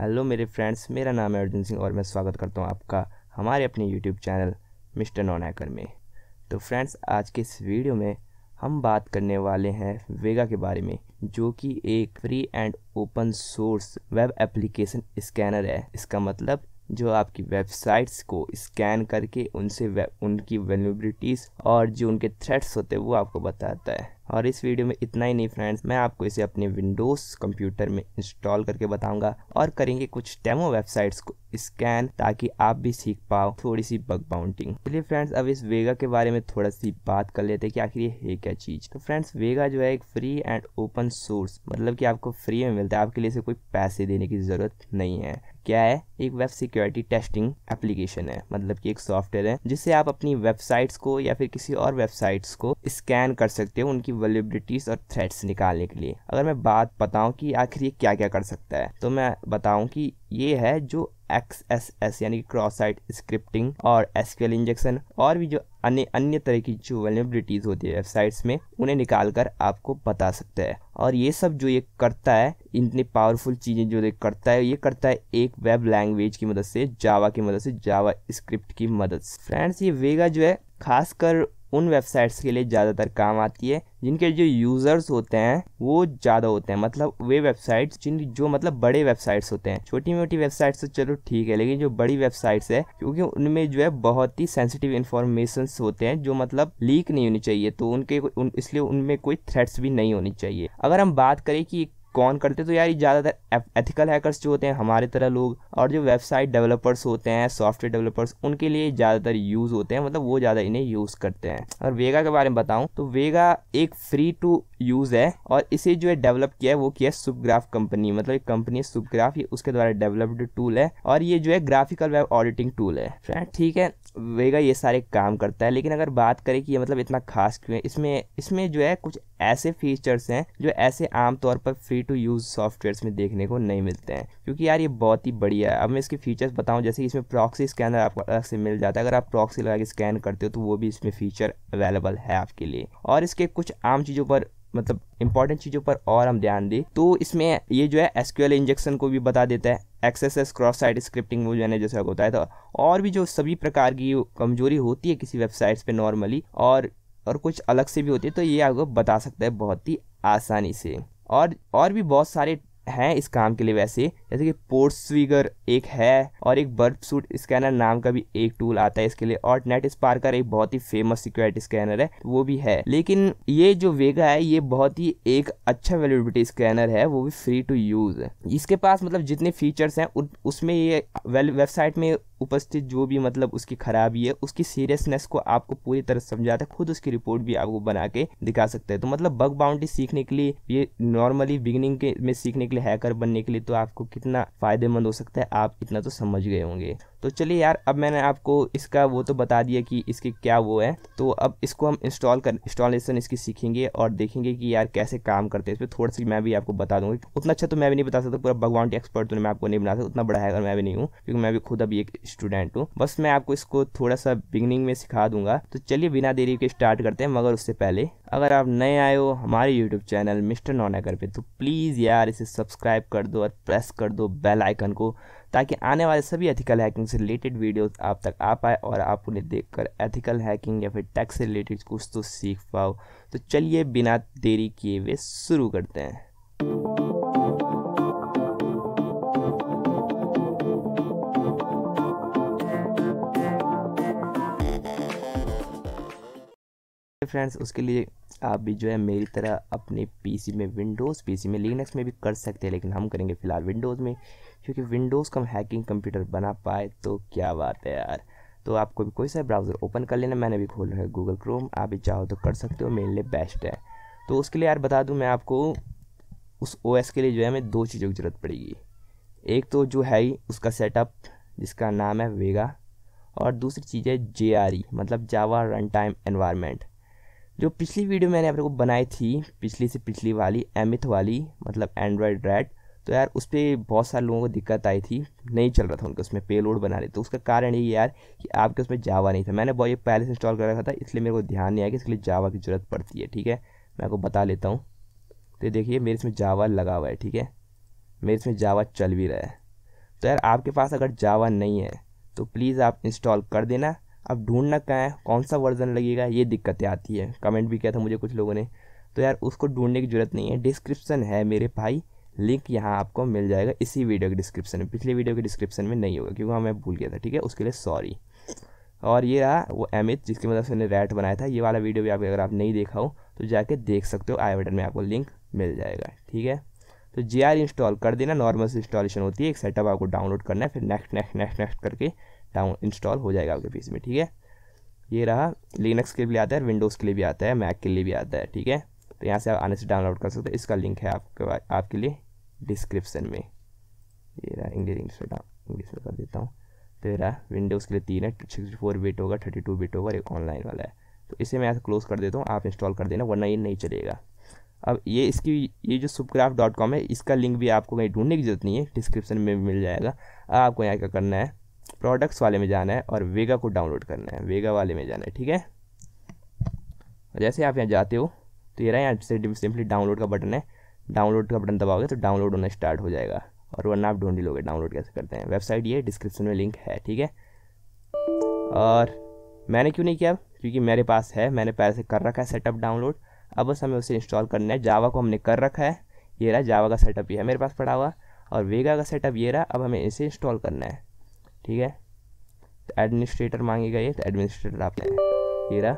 hello मेरे friends मेरा नाम है अर्जुन सिंह और मैं स्वागत करता हूँ आपका हमारे अपने YouTube channel mister non hacker में तो फ्रेंड्स आज के इस वीडियो में हम बात करने वाले हैं वेगा के बारे में जो कि एक free and open source web application scanner है इसका मतलब जो आपकी वेबसाइट्स को स्कैन करके उनसे उनकी वेलिबिलिटीज़ और जो उनके थ्रेट्स होते हैं वो आपको बताता है और इस वीडियो में इतना ही नहीं फ्रेंड्स मैं आपको इसे अपने विंडोज़ कंप्यूटर में इंस्टॉल करके बताऊंगा और करेंगे कुछ डेमो वेबसाइट्स को स्कैन ताकि आप भी सीख पाओ थोड़ी सी बग बाउंटिंग चलिए फ्रेंड्स अब इस वेगा के बारे में थोड़ा सी बात कर लेते हैं कि आखिर ये है क्या चीज़ तो फ्रेंड्स वेगा जो है एक फ्री एंड ओपन सोर्स मतलब कि आपको फ्री में मिलता है आपके लिए इसे कोई पैसे देने की ज़रूरत नहीं है क्या है एक वेब सिक्योरिटी टेस्टिंग एप्लीकेशन है मतलब कि एक सॉफ्टवेयर है जिससे आप अपनी वेबसाइट्स को या फिर किसी और वेबसाइट्स को स्कैन कर सकते हो उनकी वेलेबिलिटीज और थ्रेट्स निकालने के लिए अगर मैं बात बताऊँ कि आखिर ये क्या क्या कर सकता है तो मैं बताऊं कि ये है जो एक्स यानी कि क्रॉस साइट स्क्रिप्टिंग और एसक्यूएल इंजेक्शन और भी जो अन्य अन्य तरह की जो वेलेबिलिटीज़ होती है वेबसाइट्स में उन्हें निकाल कर आपको बता सकता है और ये सब जो ये करता है इतनी पावरफुल चीज़ें जो ये करता है ये करता है एक वेब लैंग्वेज की मदद से जावा की मदद से जावा स्क्रिप्ट की मदद से फ्रेंड्स ये वेगा जो है खासकर उन वेबसाइट्स के लिए ज़्यादातर काम आती है जिनके जो यूज़र्स होते हैं वो ज़्यादा होते हैं मतलब वे वेबसाइट्स जिन जो मतलब बड़े वेबसाइट्स होते हैं छोटी मोटी वेबसाइट्स तो चलो ठीक है लेकिन जो बड़ी वेबसाइट्स है क्योंकि उनमें जो है बहुत ही सेंसिटिव इन्फॉर्मेशन होते हैं जो मतलब लीक नहीं होनी चाहिए तो उनके उन, इसलिए उनमें कोई थ्रेट्स भी नहीं होनी चाहिए अगर हम बात करें कि कौन करते तो यार ये ज़्यादातर एथिकल हैकर्स जो होते हैं हमारे तरह लोग और जो वेबसाइट डेवलपर्स होते हैं सॉफ्टवेयर डेवलपर्स उनके लिए ज़्यादातर यूज़ होते हैं मतलब वो ज़्यादा इन्हें यूज़ करते हैं और वेगा के बारे में बताऊँ तो वेगा एक फ्री टू यूज़ है और इसे जो है डेवलप किया है वो किया है सुपग्राफ कंपनी मतलब एक कंपनी है सुपग्राफ ये उसके द्वारा डेवलप्ड टूल है और ये जो है ग्राफिकल वेब ऑडिटिंग टूल है ठीक है वेगा ये सारे काम करता है लेकिन अगर बात करें कि ये मतलब इतना खास क्यों है इसमें इसमें जो है कुछ ऐसे फीचर्स हैं जो ऐसे आमतौर पर फ्री टू यूज़ सॉफ्टवेयर्स में देखने को नहीं मिलते हैं क्योंकि यार ये बहुत ही बढ़िया है अब मैं इसके फीचर्स बताऊं जैसे इसमें प्रॉक्सी स्कैनर आपको अलग से मिल जाता है अगर आप प्रॉक्सी लगा के स्कैन करते हो तो वो भी इसमें फ़ीचर अवेलेबल है आपके लिए और इसके कुछ आम चीज़ों पर मतलब इंपॉर्टेंट चीज़ों पर और हम ध्यान दें तो इसमें ये जो है एसक्यूएल इंजेक्शन को भी बता देता है एक्सेस क्रॉस साइट स्क्रिप्टिंग वो मैंने जैसे बताया था और भी जो सभी प्रकार की कमजोरी होती है किसी वेबसाइट्स पे नॉर्मली और और कुछ अलग से भी होती है तो ये आपको बता सकता है बहुत ही आसानी से और और भी बहुत सारे हैं इस काम के लिए वैसे जैसे कि पोर्ट स्वीगर एक है और एक बर्फ सूट स्कैनर नाम का भी एक टूल आता है इसके लिए और नेट स्पार्कर एक बहुत ही फेमस सिक्योरिटी स्कैनर है तो वो भी है लेकिन ये जो वेगा है ये बहुत ही एक अच्छा वेलिडिटी स्कैनर है वो भी फ्री टू यूज है इसके पास मतलब जितने फीचर्स हैं उसमें ये वेबसाइट में उपस्थित जो भी मतलब उसकी खराबी है उसकी सीरियसनेस को आपको पूरी तरह समझाता है खुद उसकी रिपोर्ट भी आपको बना के दिखा सकते हैं तो मतलब बग बाउंड्री सीखने के लिए ये नॉर्मली बिगिनिंग के में सीखने के लिए हैकर बनने के लिए तो आपको कितना फ़ायदेमंद हो सकता है आप इतना तो समझ गए होंगे तो चलिए यार अब मैंने आपको इसका वो तो बता दिया कि इसके क्या वो है तो अब इसको हम इंस्टॉल कर इंस्टॉलेशन इसकी सीखेंगे और देखेंगे कि यार कैसे काम करते हैं इस पर थोड़ा सी मैं भी आपको बता दूँगी उतना अच्छा तो मैं भी नहीं बता सकता पूरा भगवान के एक्सपर्ट तो मैं आपको नहीं बना सकता उतना बड़ा है अगर मैं भी नहीं हूँ क्योंकि मैं भी खुद अभी एक स्टूडेंट हूँ बस मैं आपको इसको थोड़ा सा बिगनिंग में सिखा दूंगा तो चलिए बिना देरी के स्टार्ट करते हैं मगर उससे पहले अगर आप नए आए हो हमारे यूट्यूब चैनल मिस्टर नॉन पे तो प्लीज़ यार इसे सब्सक्राइब कर दो और प्रेस कर दो बेल आइकन को ताकि आने वाले सभी एथिकल हैकिंग से रिलेटेड वीडियोस आप तक आ पाए और आप उन्हें देखकर एथिकल हैकिंग या फिर टैक्स से रिलेटेड कुछ तो सीख पाओ तो चलिए बिना देरी किए हुए शुरू करते हैं फ्रेंड्स उसके लिए आप भी जो है मेरी तरह अपने पीसी में विंडोज़ पीसी में लिनक्स में भी कर सकते हैं लेकिन हम करेंगे फ़िलहाल विंडोज़ में क्योंकि विंडोज़ का हम हैकिंग कंप्यूटर बना पाए तो क्या बात है यार तो आपको भी कोई सा ब्राउज़र ओपन कर लेना मैंने भी खोल रखा है गूगल क्रोम आप भी चाहो तो कर सकते हो मेरे लिए बेस्ट है तो उसके लिए यार बता दूँ मैं आपको उस ओ के लिए जो है हमें दो चीज़ों की ज़रूरत पड़ेगी एक तो जो है ही उसका सेटअप जिसका नाम है वेगा और दूसरी चीज़ है जे e, मतलब जावा रन टाइम एनवायरमेंट जो पिछली वीडियो मैंने आप लोग को बनाई थी पिछली से पिछली वाली एमिथ वाली मतलब एंड्रॉयड रेड तो यार उस पर बहुत सारे लोगों को दिक्कत आई थी नहीं चल रहा था उनका उसमें पेलोड बना रहे तो उसका कारण ये यार कि आपके उसमें जावा नहीं था मैंने बहुत ये पहले से इंस्टॉल कर रखा था इसलिए मेरे को ध्यान नहीं आया कि इसके लिए जावा की ज़रूरत पड़ती है ठीक है मैं आपको बता लेता हूँ तो देखिए मेरे इसमें जावा लगा हुआ है ठीक है मेरे इसमें जावा चल भी रहा है तो यार आपके पास अगर जावा नहीं है तो प्लीज़ आप इंस्टॉल कर देना अब ढूंढना कहाँ है कौन सा वर्जन लगेगा ये दिक्कतें आती है कमेंट भी किया था मुझे कुछ लोगों ने तो यार उसको ढूंढने की ज़रूरत नहीं है डिस्क्रिप्शन है मेरे भाई लिंक यहाँ आपको मिल जाएगा इसी वीडियो के डिस्क्रिप्शन में पिछले वीडियो के डिस्क्रिप्शन में नहीं होगा क्योंकि मैं भूल गया था ठीक है उसके लिए सॉरी और ये रहा वो एमित जिसकी मदद मतलब से मैंने रैट बनाया था ये वाला वीडियो भी आप अगर आप नहीं देखा हो तो जाके देख सकते हो आई बटन में आपको लिंक मिल जाएगा ठीक है तो जी इंस्टॉल कर देना नॉर्मल से इंस्टॉलेशन होती है एक सेटअप आपको डाउनलोड करना है फिर नेक्स्ट नेक्स्ट नेक्स्ट नेक्स्ट करके डाउन इंस्टॉल हो जाएगा आपके पीसी में ठीक है ये रहा लिनक्स के लिए आता है विंडोज़ के लिए भी आता है मैक के लिए भी आता है ठीक है तो यहाँ से आप आने से डाउनलोड कर सकते हो इसका लिंक है आपके आपके लिए डिस्क्रिप्सन में ये रहा इंग्लिश इंग्लिश में इंग्लिश में कर देता हूँ तो ये रहा विंडोज़ के लिए तीन है सिक्सटी फोर बिट होगा थर्टी टू बिट होगा एक ऑनलाइन वाला है तो इसे मैं यहाँ क्लोज़ कर देता हूँ आप इंस्टॉल कर देना वरना ये नहीं चलेगा अब ये इसकी ये जो सुपक्राफ्ट डॉट कॉम है इसका लिंक भी आपको कहीं ढूंढने की जरूरत नहीं है डिस्क्रिप्शन में मिल जाएगा आपको यहाँ क्या करना है प्रोडक्ट्स वाले में जाना है और वेगा को डाउनलोड करना है वेगा वाले में जाना है ठीक है और जैसे आप यहाँ जाते हो तो ये रहा यहाँ से सिंपली डाउनलोड का बटन है डाउनलोड का बटन दबाओगे तो डाउनलोड होना स्टार्ट हो जाएगा और वरना आप ढूंढी लोगे डाउनलोड कैसे करते हैं वेबसाइट ये डिस्क्रिप्शन में लिंक है ठीक है और मैंने क्यों नहीं किया क्योंकि मेरे पास है मैंने पहले से कर रखा है सेटअप डाउनलोड अब बस हमें उसे इंस्टॉल करना है जावा को हमने कर रखा है ये रहा जावा का सेटअप ये है मेरे पास पड़ा हुआ और वेगा का सेटअप ये रहा अब हमें इसे इंस्टॉल करना है ठीक है तो एडमिनिस्ट्रेटर मांगेगा ये तो एडमिनिस्ट्रेटर आपने दे रहा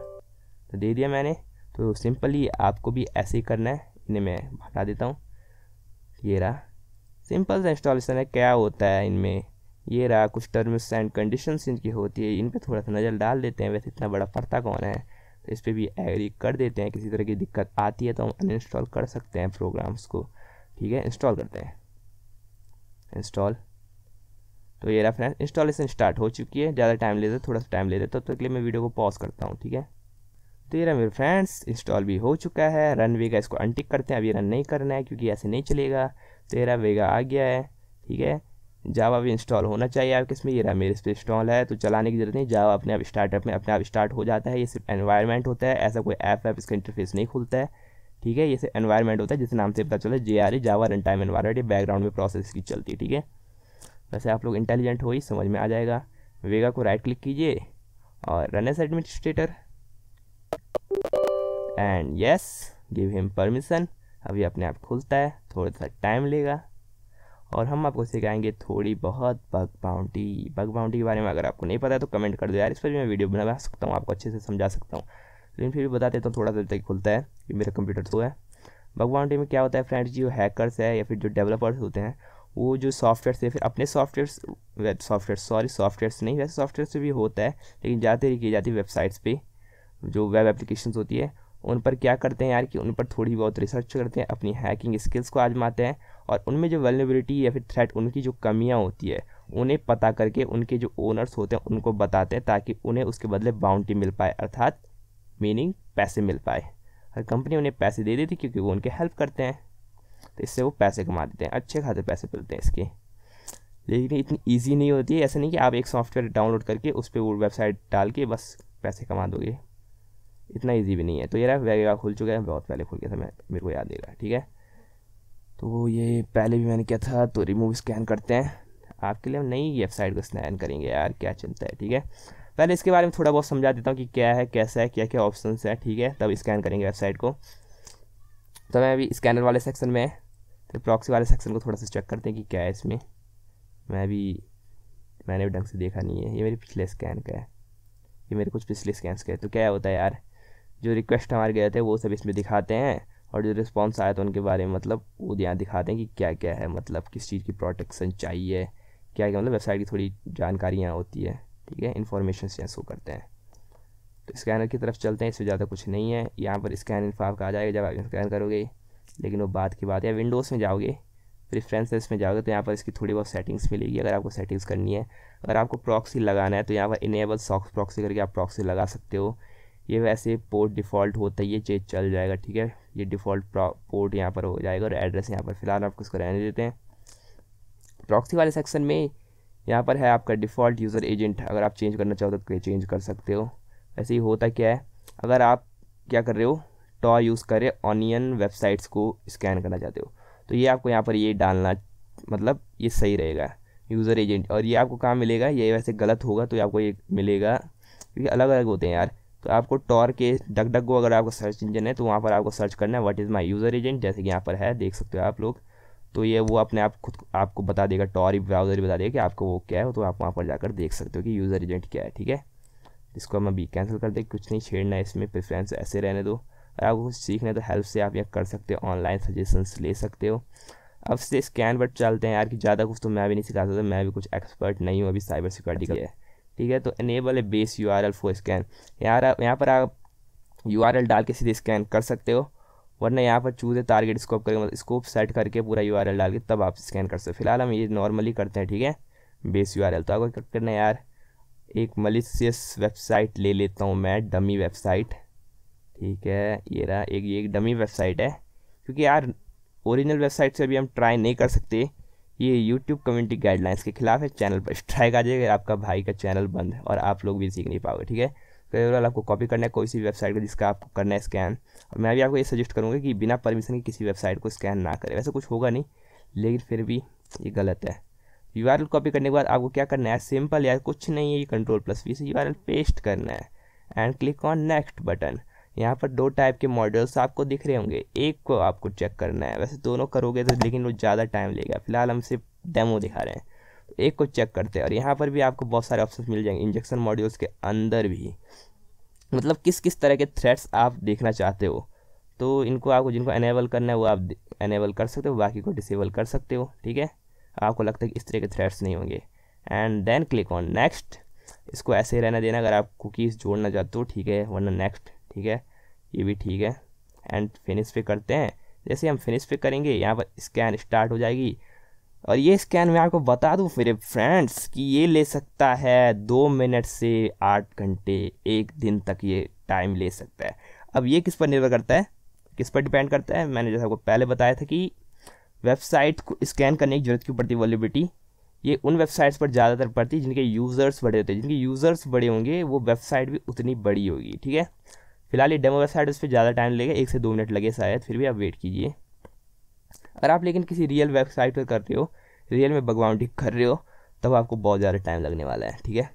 तो दे दिया मैंने तो सिंपली आपको भी ऐसे ही करना है इन्हें मैं हटा देता हूँ ये रहा सिंपल सा इंस्टॉलेशन है क्या होता है इनमें ये रहा कुछ टर्म्स एंड कंडीशन इनकी होती है इन पर थोड़ा सा नज़र डाल देते हैं वैसे इतना बड़ा पड़ता कौन है तो इस पर भी एग्री कर देते हैं किसी तरह की दिक्कत आती है तो हम अनइंस्टॉल कर सकते हैं प्रोग्राम्स को ठीक है इंस्टॉल करते हैं इंस्टॉल तो ये रहा फ्रेंड इंस्टॉलेशन स्टार्ट हो चुकी है ज़्यादा टाइम ले थोड़ा सा टाइम ले रहे तब तक तो के तो लिए मैं वीडियो को पॉज करता हूँ ठीक है तो ये रहा मेरे फ्रेंड्स इंस्टॉल भी हो चुका है रन वेगा इसको अनटिक करते हैं अभी रन नहीं करना है क्योंकि ऐसे नहीं चलेगा तो ये रहा वेगा आ गया है ठीक है जावा भी इंस्टॉल होना चाहिए आपके इसमें ये रहा मेरे इस पर इंस्टॉल है तो चलाने की जरूरत नहीं जावा अपने आप स्टार्टअप में अपने आप स्टार्ट हो जाता है ये सिर्फ एनवायरमेंट होता है ऐसा कोई ऐप ऐप इसका इंटरफेस नहीं खुलता है ठीक है ये सिर्फ एनवायरमेंट होता है जिस नाम से पता चला J R Java run time environment ये बैकग्राउंड में प्रोसेस की चलती है ठीक है वैसे आप लोग इंटेलिजेंट हो ही समझ में आ जाएगा वेगा को राइट क्लिक कीजिए और run as administrator and yes give him permission अभी अपने आप खुलता है थोड़ा सा टाइम लेगा और हम आपको सिखाएंगे थोड़ी बहुत बग बाउंड्री बग बाउंड्री के बारे में अगर आपको नहीं पता है तो कमेंट कर दो यार इस पर भी मैं वीडियो बना सकता हूँ आपको अच्छे से समझा सकता हूँ लेकिन फिर भी बता देता हूँ तो थोड़ा देर तक खुलता है कि मेरा कंप्यूटर तो है बग बाउंड्री में क्या होता है फ्रेंड्स जो हैकर्स है या फिर जो डेवलपर्स होते हैं वो जो सॉफ्टवेयर से फिर अपने सॉफ्टवेयर वेब सॉफ्टवेयर सॉरी से नहीं वैसे सॉफ्टवेयर से भी होता है लेकिन ज़्यादातर की जाती है वेबसाइट्स पे जो वेब एप्लीकेशंस होती है उन पर क्या करते हैं यार कि उन पर थोड़ी बहुत रिसर्च करते हैं अपनी हैकिंग स्किल्स को आजमाते हैं और उनमें जो वेलेबिलिटी या फिर थ्रेट उनकी जो कमियाँ होती है उन्हें पता करके उनके जो ओनर्स होते हैं उनको बताते हैं ताकि उन्हें उसके बदले बाउंड्री मिल पाए अर्थात मीनिंग पैसे मिल पाए हर कंपनी उन्हें पैसे दे देती क्योंकि वो उनके हेल्प करते हैं तो इससे वो पैसे कमा देते हैं अच्छे खासे पैसे मिलते हैं इसके लेकिन इतनी ईजी नहीं होती है ऐसा नहीं कि आप एक सॉफ्टवेयर डाउनलोड करके उस पर वो वेबसाइट डाल के बस पैसे कमा दोगे इतना ईजी भी नहीं है तो ये रहा वेगा खुल चुका है बहुत पहले खुल गया था मैं मेरे को याद देगा ठीक है तो ये पहले भी मैंने किया था तो रिमूव स्कैन करते हैं आपके लिए हम नई वेबसाइट को स्कैन करेंगे यार क्या चिंता है ठीक है पहले इसके बारे में थोड़ा बहुत समझा देता हूँ कि क्या है कैसा है क्या क्या ऑप्शन है ठीक है तब स्कैन करेंगे वेबसाइट को तो मैं अभी स्कैनर वाले सेक्शन में है तो प्रॉक्सी वाले सेक्शन को थोड़ा सा चेक करते हैं कि क्या है इसमें मैं अभी मैंने भी ढंग से देखा नहीं है ये मेरे पिछले स्कैन का है ये मेरे कुछ पिछले स्कैन का है तो क्या होता है यार जो रिक्वेस्ट हमारे गए थे वो सब इसमें दिखाते हैं और जो रिस्पॉन्स आया था उनके बारे में मतलब वो यहाँ दिखाते हैं कि क्या क्या है मतलब किस चीज़ की प्रोटेक्शन चाहिए क्या क्या मतलब वेबसाइट की थोड़ी जानकारियाँ होती है ठीक है इन्फॉर्मेशन से शो करते हैं तो स्कैनर की तरफ चलते हैं इसमें ज़्यादा कुछ नहीं है यहाँ पर स्कैन फाफ का आ जाएगा जब आप स्कैन करोगे लेकिन वो बात की बात है विंडोज़ में जाओगे प्रिफ्रेंसेस में जाओगे तो यहाँ पर इसकी थोड़ी बहुत सेटिंग्स मिलेगी अगर आपको सेटिंग्स करनी है अगर आपको प्रॉक्सी लगाना है तो यहाँ पर इनेबल सॉक्स प्रॉक्सी करके आप प्रॉक्सी लगा सकते हो ये वैसे पोर्ट डिफ़ॉल्ट होता है ये चेंज चल जाएगा ठीक है ये डिफ़ॉल्ट पोर्ट यहाँ पर हो जाएगा और एड्रेस यहाँ पर फिलहाल आपको इसको रहने देते हैं प्रॉक्सी वाले सेक्शन में यहाँ पर है आपका डिफ़ॉल्ट यूज़र एजेंट अगर आप चेंज करना चाहो तो चेंज कर सकते हो ऐसे ही होता क्या है अगर आप क्या कर रहे हो टॉ यूज़ करें ऑनियन वेबसाइट्स को स्कैन करना चाहते हो तो ये आपको यहाँ पर ये डालना मतलब ये सही रहेगा यूज़र एजेंट और ये आपको कहाँ मिलेगा ये वैसे गलत होगा तो आपको ये मिलेगा क्योंकि अलग अलग होते हैं यार तो आपको टॉर के डक डक को अगर आपको सर्च इंजन है तो वहाँ पर आपको सर्च करना है what is my user agent जैसे कि यहाँ पर है देख सकते हो आप लोग तो ये वो अपने आप खुद आपको बता देगा टॉर ब्राउज़र भी बता देगा कि आपको वो क्या है तो आप वहाँ पर जाकर देख सकते हो कि यूज़र एजेंट क्या है ठीक है इसको हम अभी कैंसिल कर दें कुछ नहीं छेड़ना है इसमें प्रेफरेंस ऐसे रहने दो और आपको कुछ सीखना है तो हेल्प से आप यहाँ कर सकते हो ऑनलाइन सजेशंस ले सकते हो अब से स्कैन पर चलते हैं यार कि ज़्यादा कुछ तो मैं भी नहीं सिखा सकता मैं भी कुछ एक्सपर्ट नहीं हूँ अभी साइबर सिक्योरिटी का ठीक है तो इनेबल है base U R L for scan यार यहाँ पर आप यू आर एल डाल के सीधे स्कैन कर सकते हो वरना यहाँ पर चूज़ है टारगेट स्कोप करके मतलब स्कोप सेट करके पूरा यू आर एल डाल के तब आप स्कैन कर सकते हो फिलहाल हम ये नॉर्मली करते हैं ठीक है बेस यू आर एल तो आपको करना है यार एक मलिशियस वेबसाइट ले लेता हूँ मैं डमी वेबसाइट ठीक है ये रहा एक ये एक डमी वेबसाइट है क्योंकि यार ओरिजिनल वेबसाइट से अभी हम ट्राई नहीं कर सकते ये यूट्यूब कम्युनिटी गाइडलाइंस के खिलाफ है चैनल पर स्ट्राइक आ जाएगा आपका भाई का चैनल बंद है और आप लोग भी सीख नहीं पाओगे ठीक है तो ओवरऑल आपको कॉपी करना है कोई सी वेबसाइट का जिसका आपको करना है स्कैन और मैं भी आपको ये सजेस्ट करूँगा कि बिना परमिशन के किसी वेबसाइट को स्कैन ना करें वैसे कुछ होगा नहीं लेकिन फिर भी ये गलत है यू आर कॉपी करने के बाद आपको क्या करना है सिंपल यार कुछ नहीं है ये कंट्रोल प्लस वी से यू आर पेस्ट करना है and click on next button यहाँ पर दो टाइप के मॉडल्स आपको दिख रहे होंगे एक को आपको चेक करना है वैसे दोनों करोगे तो लेकिन वो ज़्यादा टाइम लेगा फिलहाल हम सिर्फ डेमो दिखा रहे हैं तो एक को चेक करते हैं और यहाँ पर भी आपको बहुत सारे ऑप्शन मिल जाएंगे इंजेक्शन मॉड्यूल्स के अंदर भी मतलब किस किस तरह के थ्रेड्स आप देखना चाहते हो तो इनको आपको जिनको एनेबल करना है वो आप एनेबल कर सकते हो बाकी को डिसेबल कर सकते हो ठीक है आपको लगता है कि इस तरह के थ्रेड्स नहीं होंगे and then click on next इसको ऐसे ही रहने देना अगर आप कुकीज़ जोड़ना चाहते हो ठीक है वरना नेक्स्ट ठीक है ये भी ठीक है एंड फिनिश पे करते हैं जैसे हम फिनिश पे करेंगे यहाँ पर स्कैन स्टार्ट हो जाएगी और ये स्कैन मैं आपको बता दूँ मेरे फ्रेंड्स कि ये ले सकता है दो मिनट से आठ घंटे एक दिन तक ये टाइम ले सकता है अब ये किस पर निर्भर करता है किस पर डिपेंड करता है मैंने जैसा आपको पहले बताया था कि वेबसाइट को स्कैन करने की जरूरत क्यों पड़ती है वॉलेबिलिटी ये उन वेबसाइट्स पर ज़्यादातर पड़ती है जिनके यूज़र्स बड़े होते हैं जिनके यूज़र्स बड़े होंगे वो वेबसाइट भी उतनी बड़ी होगी ठीक है फिलहाल ये डेमो वेबसाइट उस पर ज़्यादा टाइम लगेगा एक से दो मिनट लगे शायद फिर भी आप वेट कीजिए अगर आप लेकिन किसी रियल वेबसाइट पर कर रहे हो रियल में ठीक कर रहे हो तब आपको बहुत ज़्यादा टाइम लगने वाला है ठीक है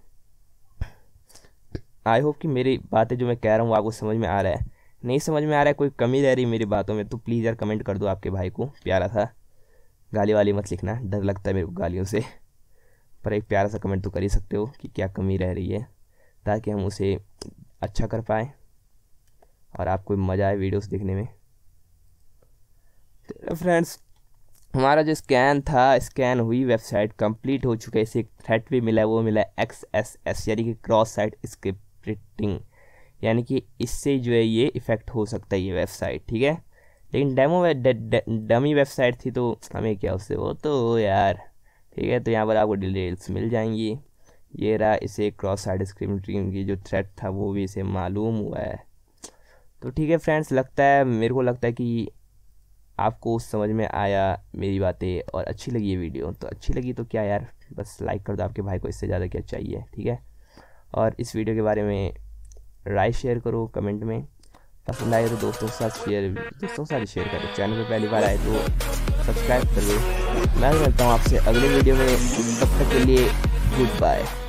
आई होप कि मेरी बातें जो मैं कह रहा हूँ आपको समझ में आ रहा है नहीं समझ में आ रहा है कोई कमी रह रही मेरी बातों में तो प्लीज़ यार कमेंट कर दो आपके भाई को प्यारा था गाली वाली मत लिखना डर लगता है मेरे को गालियों से पर एक प्यारा सा कमेंट तो कर ही सकते हो कि क्या कमी रह रही है ताकि हम उसे अच्छा कर पाएँ और आपको मज़ा आए वीडियोस देखने में तो फ्रेंड्स हमारा जो स्कैन था स्कैन हुई वेबसाइट कंप्लीट हो चुका है इसे एक थ्रेट भी मिला है वो मिला है एक्स एस एस यानी कि क्रॉस साइट स्क्रिप्टिंग यानी कि इससे जो है ये इफ़ेक्ट हो सकता है ये वेबसाइट ठीक है लेकिन डेमो वे, डमी वेबसाइट थी तो हमें क्या उससे वो तो यार ठीक है तो यहाँ पर आपको डिटेल्स मिल जाएंगी ये रहा इसे क्रॉस साइड स्क्रीन ट्रीम की जो थ्रेड था वो भी इसे मालूम हुआ है तो ठीक है फ्रेंड्स लगता है मेरे को लगता है कि आपको समझ में आया मेरी बातें और अच्छी लगी ये वीडियो तो अच्छी लगी तो क्या यार बस लाइक कर दो आपके भाई को इससे ज़्यादा क्या चाहिए ठीक है और इस वीडियो के बारे में राय शेयर करो कमेंट में पसंद आए तो दोस्तों के साथ शेयर दोस्तों के साथ शेयर करें चैनल पर पहली बार आए तो सब्सक्राइब कर लो मैं मिलता हूँ आपसे अगले वीडियो में तब तक के लिए गुड बाय